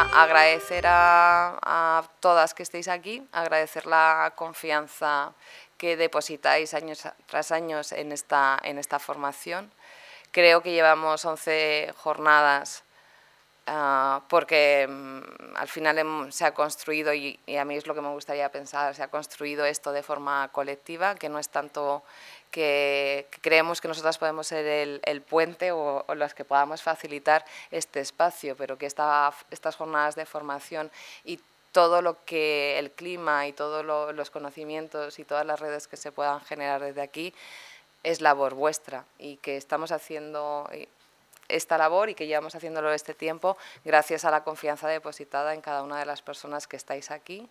agradecer a, todas que estéis aquí, agradecer la confianza que depositáis años tras años en esta, en esta formación. Creo que llevamos 11 jornadas ah, porque mm, al final se ha construido, y, a mí es lo que me gustaría pensar, se ha construido esto de forma colectiva, que no es tanto que, creemos que nosotras podemos ser el, puente o, las que podamos facilitar este espacio, pero que esta, estas jornadas de formación y todo lo que el clima y todos los conocimientos y todas las redes que se puedan generar desde aquí es labor vuestra y que estamos haciendo eh, esta labor y que llevamos haciéndolo este tiempo gracias a la confianza depositada en cada una de las personas que estáis aquí,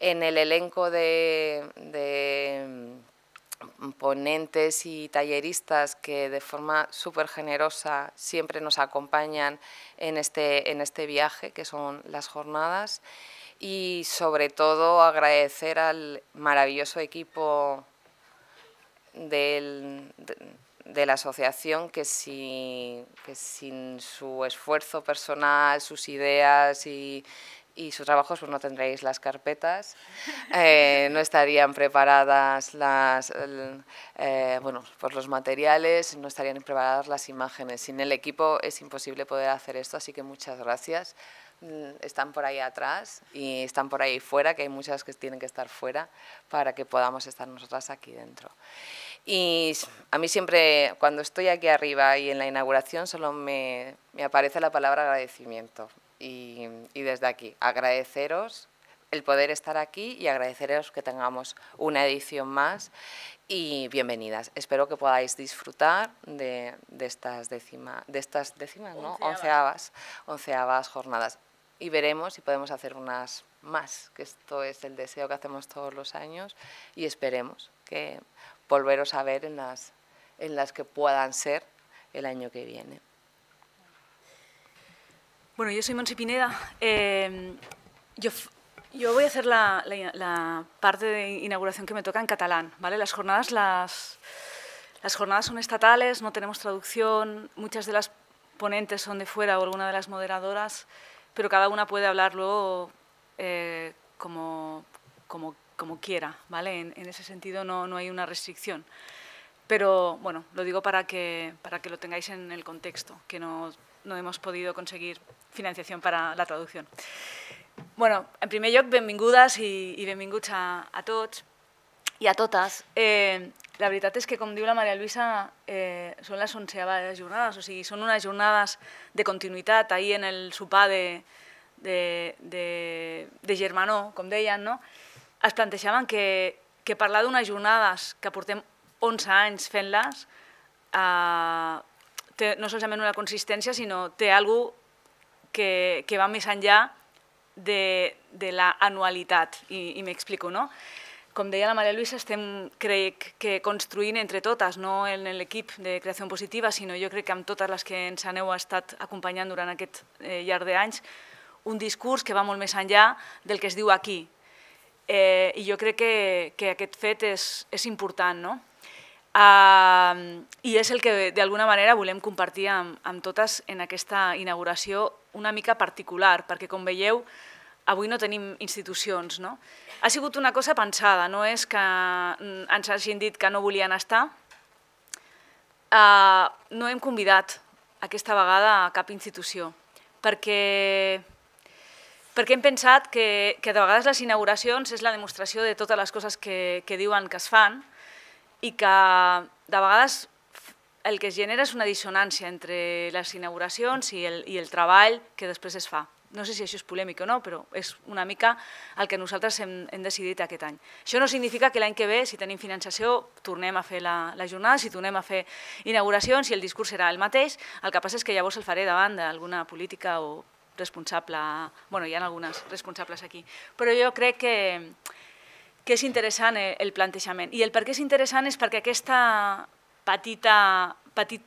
en el elenco de ponentes y talleristas que de forma súper generosa siempre nos acompañan en este, en este viaje, que son las jornadas. Y sobre todo agradecer al maravilloso equipo de, la asociación que, que sin su esfuerzo personal, sus ideas y y sus trabajos pues no tendréis las carpetas, eh, no estarían preparadas las, eh, bueno, pues los materiales, no estarían preparadas las imágenes. Sin el equipo es imposible poder hacer esto, así que muchas gracias. Mm, están por ahí atrás y están por ahí fuera, que hay muchas que tienen que estar fuera para que podamos estar nosotras aquí dentro. Y a mí siempre, cuando estoy aquí arriba y en la inauguración, solo me, me aparece la palabra agradecimiento y, desde aquí agradeceros el poder estar aquí y agradeceros que tengamos una edición más y bienvenidas. Espero que podáis disfrutar de, estas décimas, de estas décimas, ¿no? Onceavas. onceavas jornadas. Y veremos si podemos hacer unas más, que esto es el deseo que hacemos todos los años y esperemos que volveros a ver en las, en las que puedan ser el año que viene. Bueno, yo soy Monsi Pineda. Em, yo, voy a hacer la, parte de inauguración que me toca en catalán. ¿vale? Las, jornadas, las, jornadas son estatales, no tenemos traducción, muchas de las ponentes son de fuera o alguna de las moderadoras, pero cada una puede hablar luego eh, como, quiera. ¿vale? En, ese sentido no hay una restricción. Pero bueno, lo digo para que, para que lo tengáis en el contexto, que no, no hemos podido conseguir financiación para la traducción. Bueno, en primer lugar, bienvenidas y y a, a todos y a todas. Eh, la verdad es que, como dijo la María Luisa, eh, son las las 11 jornadas, o si son unas jornadas de continuidad ahí en el supa de, de, de, de Germanó, con no? es planteaban que, que parlar unas jornadas que aporten... 11 anys fent-les, eh, té no solament una consistència, sinó té alguna que, que va més enllà de, de l'anualitat, i, i m'explico, no? Com deia la Maria Luisa, estem, crec, que construint entre totes, no en l'equip de creació positiva, sinó jo crec que amb totes les que ens aneu estat acompanyant durant aquest eh, llarg d'anys, un discurs que va molt més enllà del que es diu aquí. Eh, I jo crec que, que aquest fet és, és important, no? Uh, I és el que d'alguna manera volem compartir amb, amb totes en aquesta inauguració una mica particular, perquè com veieu avui no tenim institucions. No? Ha sigut una cosa pensada, no és que mm, ens hagin dit que no volien estar. Uh, no hem convidat aquesta vegada a cap institució, perquè perquè hem pensat que, que de vegades les inauguracions és la demostració de totes les coses que, que diuen que es fan, i que de vegades el que es genera és una dissonància entre les inauguracions i el, i el treball que després es fa. No sé si això és polèmic o no, però és una mica el que nosaltres hem, hem decidit aquest any. Això no significa que l'any que ve, si tenim finançació, tornem a fer la, la jornada, si tornem a fer inauguracions i el discurs serà el mateix, el que passa és que llavors el faré davant d'alguna política o responsable, bueno, hi ha algunes responsables aquí, però jo crec que, que és interessant eh, el plantejament. I el per què és interessant és perquè aquesta petita, petit,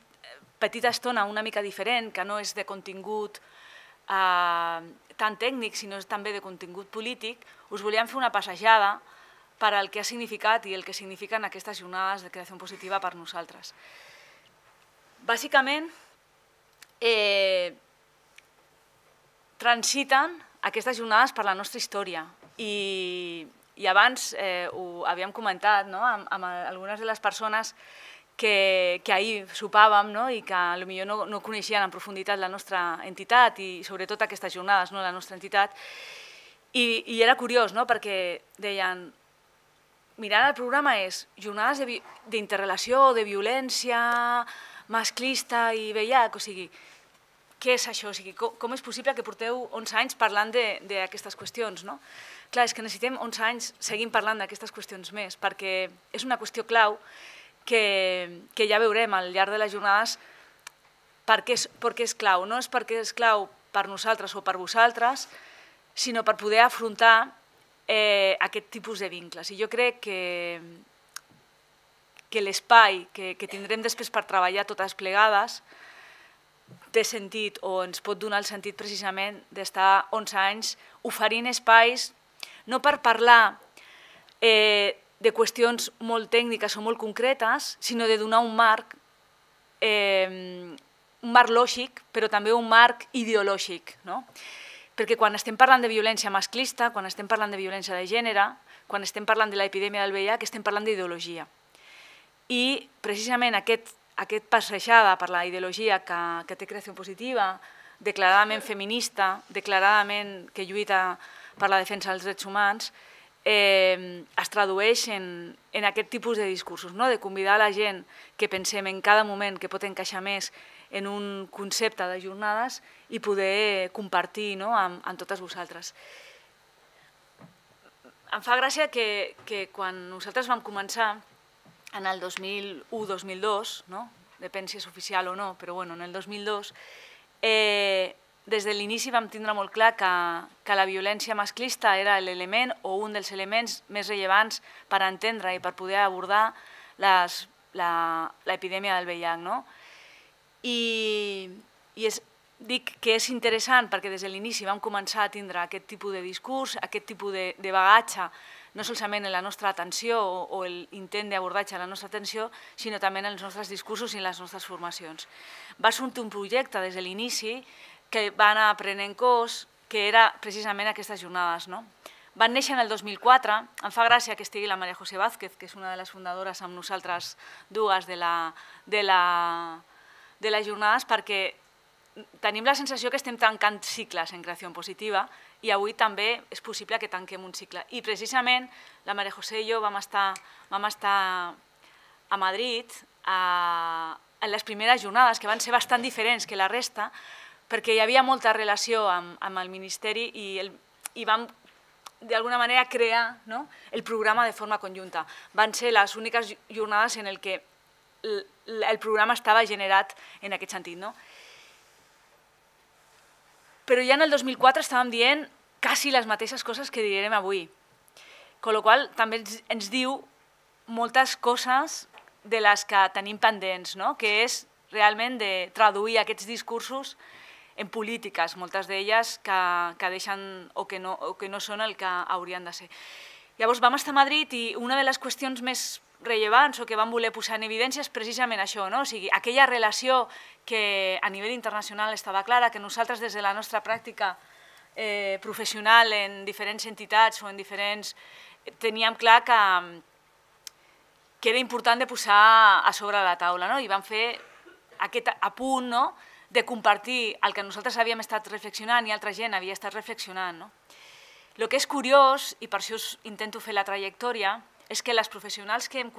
petita estona una mica diferent, que no és de contingut eh, tan tècnic, sinó és també de contingut polític, us volíem fer una passejada per al que ha significat i el que signifiquen aquestes jornades de creació positiva per nosaltres. Bàsicament, eh, transiten aquestes jornades per la nostra història i i abans eh, ho havíem comentat no? amb, amb algunes de les persones que, que ahir sopàvem no? i que potser no, no coneixien en profunditat la nostra entitat i sobretot aquestes jornades, no? la nostra entitat. I, i era curiós, no? perquè deien, mirant el programa és jornades d'interrelació, de, de violència masclista i VIH, o sigui, què és això? O sigui, com, és possible que porteu 11 anys parlant d'aquestes qüestions? No? Clar, és que necessitem 11 anys seguim parlant d'aquestes qüestions més, perquè és una qüestió clau que, que ja veurem al llarg de les jornades perquè és, perquè és clau. No és perquè és clau per nosaltres o per vosaltres, sinó per poder afrontar eh, aquest tipus de vincles. I jo crec que, que l'espai que, que tindrem després per treballar totes plegades té sentit o ens pot donar el sentit precisament d'estar 11 anys oferint espais no per parlar eh, de qüestions molt tècniques o molt concretes, sinó de donar un marc, eh, un marc lògic, però també un marc ideològic. No? Perquè quan estem parlant de violència masclista, quan estem parlant de violència de gènere, quan estem parlant de l'epidèmia del VIH, estem parlant d'ideologia. I precisament aquest aquest passejada per la ideologia que, que té creació positiva, declaradament feminista, declaradament que lluita per la defensa dels drets humans, eh, es tradueix en, en aquest tipus de discursos, no? de convidar la gent que pensem en cada moment que pot encaixar més en un concepte de jornades i poder compartir no? amb, amb totes vosaltres. Em fa gràcia que, que quan nosaltres vam començar en el 2001-2002, no? depèn si és oficial o no, però bueno, en el 2002, eh, des de l'inici vam tindre molt clar que, que la violència masclista era l'element o un dels elements més rellevants per entendre i per poder abordar l'epidèmia del VIH. No? I, i és, dic que és interessant perquè des de l'inici vam començar a tindre aquest tipus de discurs, aquest tipus de, de bagatge no solament en la nostra atenció o, l'intent d'abordatge a la nostra atenció, sinó també en els nostres discursos i en les nostres formacions. Va ser un projecte des de l'inici que va anar aprenent cos, que era precisament aquestes jornades. No? Van néixer en el 2004, em fa gràcia que estigui la Maria José Vázquez, que és una de les fundadores amb nosaltres dues de la, de la, de les jornades, perquè tenim la sensació que estem tancant cicles en creació positiva i avui també és possible que tanquem un cicle. I precisament la Maria José i jo vam estar, vam estar a Madrid a, en les primeres jornades, que van ser bastant diferents que la resta, perquè hi havia molta relació amb, amb el Ministeri i, el, i vam d'alguna manera crear no? el programa de forma conjunta. Van ser les úniques jornades en el que el, el programa estava generat en aquest sentit. No? però ja en el 2004 estàvem dient quasi les mateixes coses que direm avui. Con lo qual també ens, ens diu moltes coses de les que tenim pendents, no? que és realment de traduir aquests discursos en polítiques, moltes d'elles que, que deixen o que, no, o que no són el que haurien de ser. Llavors vam estar a Madrid i una de les qüestions més rellevants o que van voler posar en evidència és precisament això, no? o sigui, aquella relació que a nivell internacional estava clara, que nosaltres des de la nostra pràctica eh, professional en diferents entitats o en diferents... Eh, teníem clar que, que era important de posar a sobre la taula no? i vam fer aquest apunt no? de compartir el que nosaltres havíem estat reflexionant i altra gent havia estat reflexionant. No? El que és curiós, i per això us intento fer la trajectòria, es que las profesionales que hem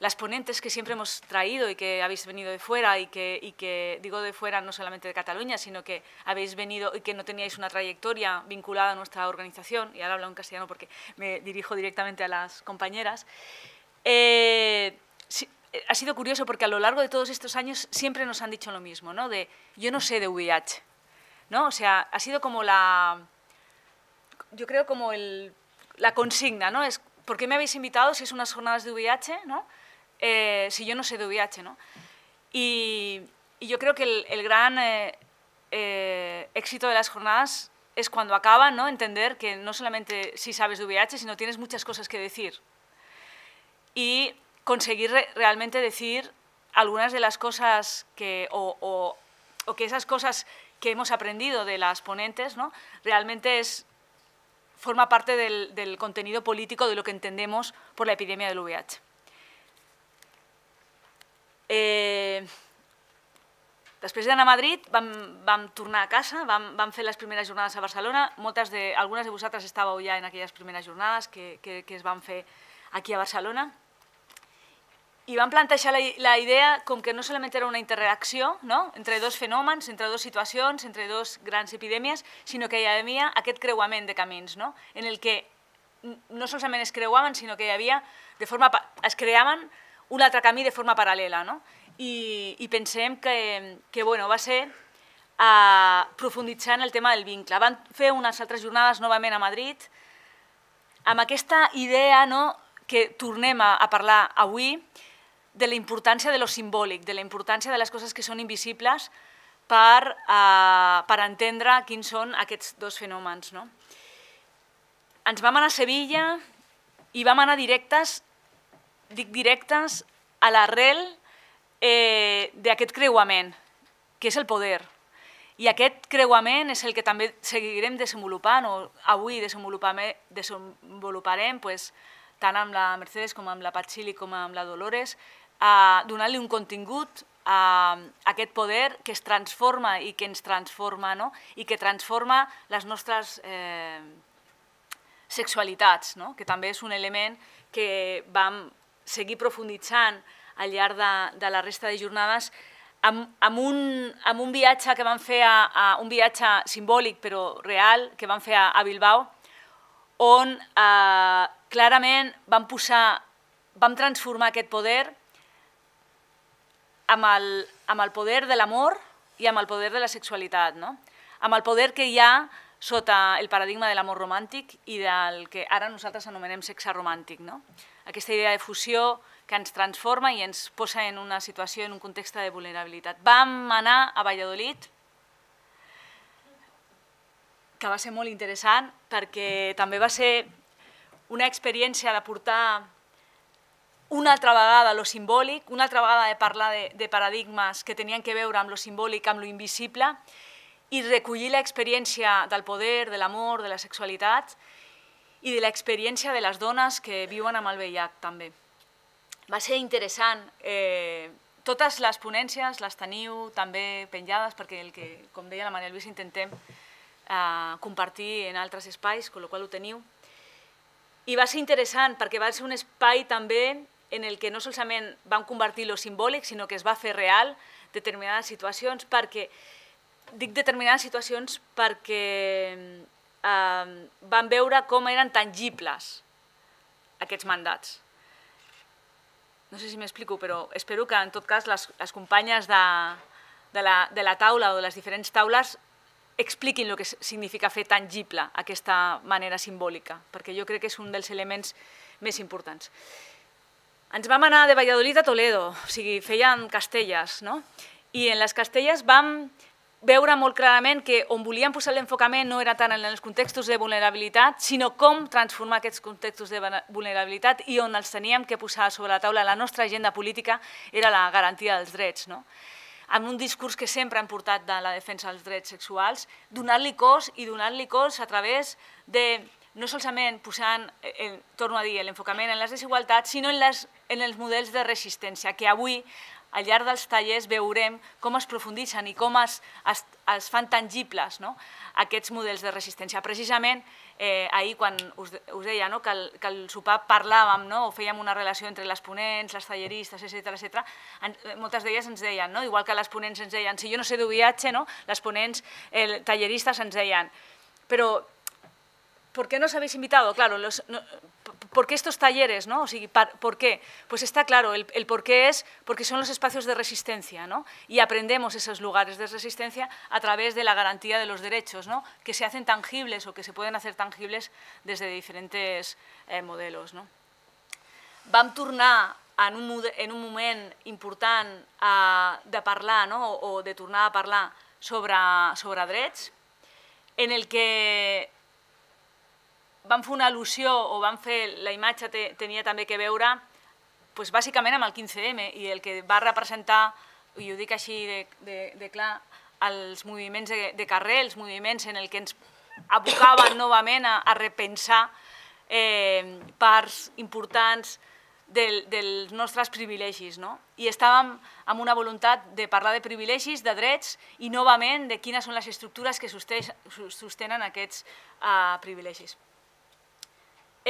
las ponentes que siempre hemos traído y que habéis venido de fuera y que, digo de fuera no solamente de Cataluña, sino que habéis venido y que no teníais una trayectoria vinculada a nuestra organización, y ahora hablo en castellano porque me dirijo directamente a las compañeras, eh, ha sido curioso porque a lo largo de todos estos años siempre nos han dicho lo mismo, ¿no? De yo no sé de VIH, ¿no? O sea, ha sido como la, yo creo como el, la consigna, ¿no? Es ¿por qué me habéis invitado si es unas jornadas de VIH, ¿no? Eh, si yo no sé de VIH? ¿no? Y, yo creo que el, gran eh, eh, éxito de las jornadas es cuando acaban, ¿no? entender que no solamente si sabes de VIH, sino tienes muchas cosas que decir. Y conseguir realmente decir algunas de las cosas que, o, o que esas cosas que hemos aprendido de las ponentes, ¿no? realmente es forma parte del, del contenido político de lo que entendemos por la epidemia del VIH. Eh, després d'anar a Madrid vam, vam tornar a casa, vam, vam fer les primeres jornades a Barcelona. Moltes de, algunes de vosaltres estàveu ja en aquelles primeres jornades que, que, que es van fer aquí a Barcelona i van plantejar la, la idea com que no solament era una interreacció no? entre dos fenòmens, entre dues situacions, entre dues grans epidèmies, sinó que hi havia aquest creuament de camins, no? en el que no solament es creuaven, sinó que hi havia, de forma, es creaven un altre camí de forma paral·lela. No? I, i pensem que, que bueno, va ser a profunditzar en el tema del vincle. Van fer unes altres jornades novament a Madrid, amb aquesta idea no, que tornem a, a parlar avui, de la importància de lo simbòlic, de la importància de les coses que són invisibles per, eh, per entendre quins són aquests dos fenòmens. No? Ens vam anar a Sevilla i vam anar directes, dic directes, a l'arrel eh, d'aquest creuament, que és el poder. I aquest creuament és el que també seguirem desenvolupant, o avui desenvoluparem pues, tant amb la Mercedes com amb la Patxili com amb la Dolores, a donar-li un contingut a aquest poder que es transforma i que ens transforma, no? i que transforma les nostres eh, sexualitats, no? que també és un element que vam seguir profunditzant al llarg de, de la resta de jornades amb, amb, un, amb un viatge que vam fer, a, a, un viatge simbòlic però real, que vam fer a, a Bilbao, on eh, clarament vam posar, vam transformar aquest poder amb el, amb el poder de l'amor i amb el poder de la sexualitat, no? amb el poder que hi ha sota el paradigma de l'amor romàntic i del que ara nosaltres anomenem sexe romàntic. No? Aquesta idea de fusió que ens transforma i ens posa en una situació, en un context de vulnerabilitat. Vam anar a Valladolid, que va ser molt interessant perquè també va ser una experiència de portar una altra vegada lo simbòlic, una altra vegada de parlar de, de paradigmes que tenien que veure amb lo simbòlic, amb lo invisible, i recollir l'experiència del poder, de l'amor, de la sexualitat i de l'experiència de les dones que viuen amb el VIH també. Va ser interessant. Eh, totes les ponències les teniu també penjades perquè el que, com deia la Maria Lluís, intentem eh, compartir en altres espais, amb la qual ho teniu. I va ser interessant perquè va ser un espai també en el que no solament vam convertir lo simbòlic, sinó que es va fer real determinades situacions perquè, dic determinades situacions perquè eh, vam veure com eren tangibles aquests mandats. No sé si m'explico, però espero que en tot cas les, les companyes de, de, la, de la taula o de les diferents taules expliquin el que significa fer tangible aquesta manera simbòlica, perquè jo crec que és un dels elements més importants ens vam anar de Valladolid a Toledo, o sigui, feien castelles, no? I en les castelles vam veure molt clarament que on volíem posar l'enfocament no era tant en els contextos de vulnerabilitat, sinó com transformar aquests contextos de vulnerabilitat i on els teníem que posar sobre la taula la nostra agenda política era la garantia dels drets. No? amb un discurs que sempre han portat de la defensa dels drets sexuals, donar-li cos i donar-li cos a través de no solament posant, eh, torno a dir, l'enfocament en les desigualtats, sinó en, les, en els models de resistència, que avui, al llarg dels tallers, veurem com es profunditzen i com es, es, es fan tangibles no? aquests models de resistència. Precisament, eh, ahir, quan us, us deia no? que, el, que el sopar parlàvem, no? o fèiem una relació entre les ponents, les talleristes, etc etc. moltes d'elles ens deien, no? igual que les ponents ens deien, si jo no sé de viatge, no? les ponents eh, talleristes ens deien, però ¿por qué nos habéis invitado? Claro, los, ¿por qué estos talleres? ¿no? ¿Por qué? Pues está claro, el, el, por qué es porque son los espacios de resistencia ¿no? y aprendemos esos lugares de resistencia a través de la garantía de los derechos, ¿no? que se hacen tangibles o que se pueden hacer tangibles desde diferentes eh, modelos. ¿no? a tornar en un, momento importante moment de parlar no? o, de tornar a parlar sobre, sobre derechos en el que vam fer una al·lusió o vam fer, la imatge te, tenia també que veure doncs, bàsicament amb el 15M i el que va representar, i ho dic així de, de, de clar, els moviments de, de carrer, els moviments en el que ens abocaven novament a, a repensar eh, parts importants del, dels nostres privilegis. No? I estàvem amb una voluntat de parlar de privilegis, de drets i novament de quines són les estructures que sostenen aquests eh, privilegis.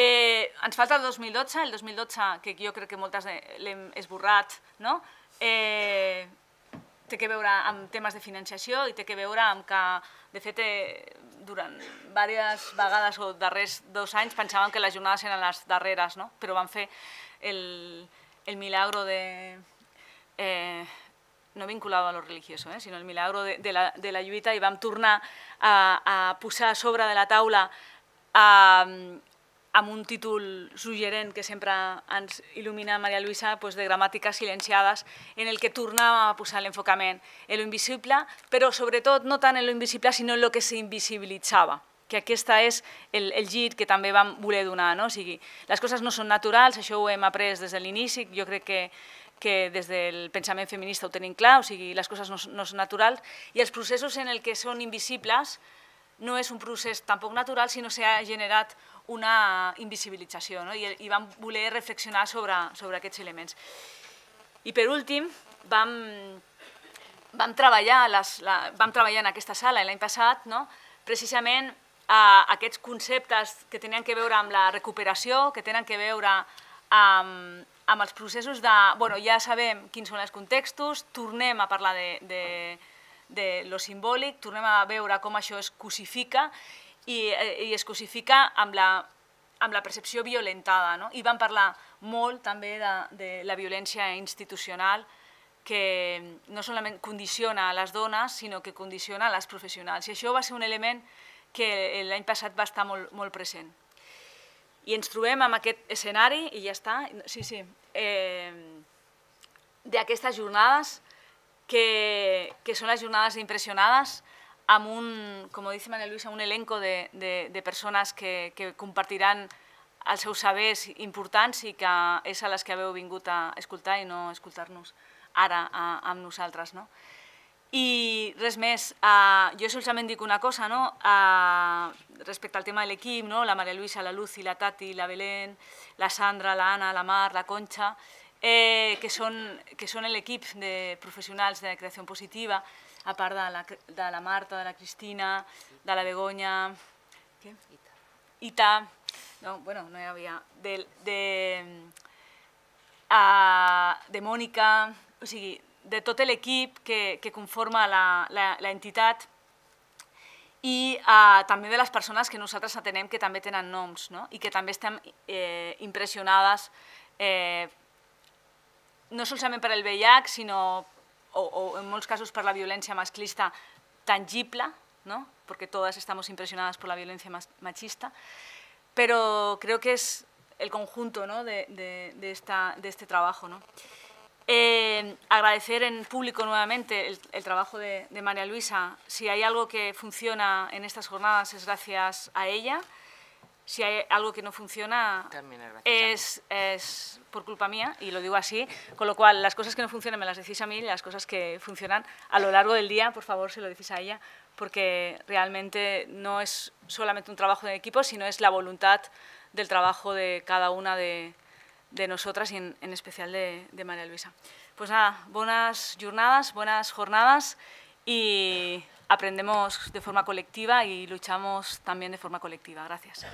Eh, ens falta el 2012, el 2012, que jo crec que moltes eh, l'hem esborrat, no? Eh, té que veure amb temes de financiació i té que veure amb que, de fet, eh, durant diverses vegades o darrers dos anys pensàvem que les jornades eren les darreres, no? però van fer el, el milagro de... Eh, no vinculat a lo religioso, eh, sinó el milagro de, de, la, de la lluita i vam tornar a, a posar a sobre de la taula a, eh, amb un títol suggerent que sempre ens il·lumina Maria Luisa, doncs de gramàtiques silenciades, en el que tornava a posar l'enfocament en lo invisible, però sobretot no tant en lo invisible, sinó en lo que s'invisibilitzava que aquesta és el, el gir que també vam voler donar. No? O sigui, les coses no són naturals, això ho hem après des de l'inici, jo crec que, que des del pensament feminista ho tenim clar, o sigui, les coses no, no són naturals, i els processos en els que són invisibles no és un procés tampoc natural, sinó que s'ha generat una invisibilització no? I, i vam voler reflexionar sobre, sobre aquests elements. I per últim, vam, vam, treballar, les, la, vam treballar en aquesta sala l'any passat no? precisament a eh, aquests conceptes que tenen que veure amb la recuperació, que tenen que veure amb, amb els processos de... Bueno, ja sabem quins són els contextos, tornem a parlar de, de, de lo simbòlic, tornem a veure com això es cosifica i, eh, i es cosifica amb la, amb la percepció violentada. No? I van parlar molt també de, de la violència institucional que no solament condiciona a les dones, sinó que condiciona a les professionals. I això va ser un element que l'any passat va estar molt, molt present. I ens trobem amb aquest escenari, i ja està, sí, sí, eh, d'aquestes jornades, que, que són les jornades impressionades, amb un, com dice Luis, Luisa, un elenco de, de, de persones que, que compartiran els seus sabers importants i que és a les que haveu vingut a escoltar i no escoltar-nos ara a, amb nosaltres. No? I res més, eh, jo solament dic una cosa, no? eh, respecte al tema de l'equip, no? la Maria Luisa, la Lucy, la Tati, la Belén, la Sandra, la Anna, la Mar, la Concha, eh, que són, que són l'equip de professionals de creació positiva, a part de la, de la Marta, de la Cristina, de la Begoña... Què? Ita. Ita. No, bueno, no hi havia... De, de, a, de Mònica, o sigui, de tot l'equip que, que conforma l'entitat i a, també de les persones que nosaltres atenem que també tenen noms no? i que també estem eh, impressionades eh, no solament per el VIH, sinó o, en muchos casos para la violencia masclista tangible, ¿no? porque todas estamos impresionadas por la violencia machista, pero creo que es el conjunto de, este trabajo. ¿no? Eh, agradecer en público nuevamente el trabajo de María Luisa. Si hay algo que funciona en estas jornadas es gracias a ella si hay algo que no funciona es, es, por culpa mía, y lo digo así, con lo cual las cosas que no funcionan me las decís a mí, y las cosas que funcionan a lo largo del día, por favor, se lo decís a ella, porque realmente no es solamente un trabajo de equipo, sino es la voluntad del trabajo de cada una de, de nosotras y en, especial de, de, María Luisa. Pues nada, buenas jornadas, buenas jornadas y aprendemos de forma colectiva y luchamos también de forma colectiva. Gracias.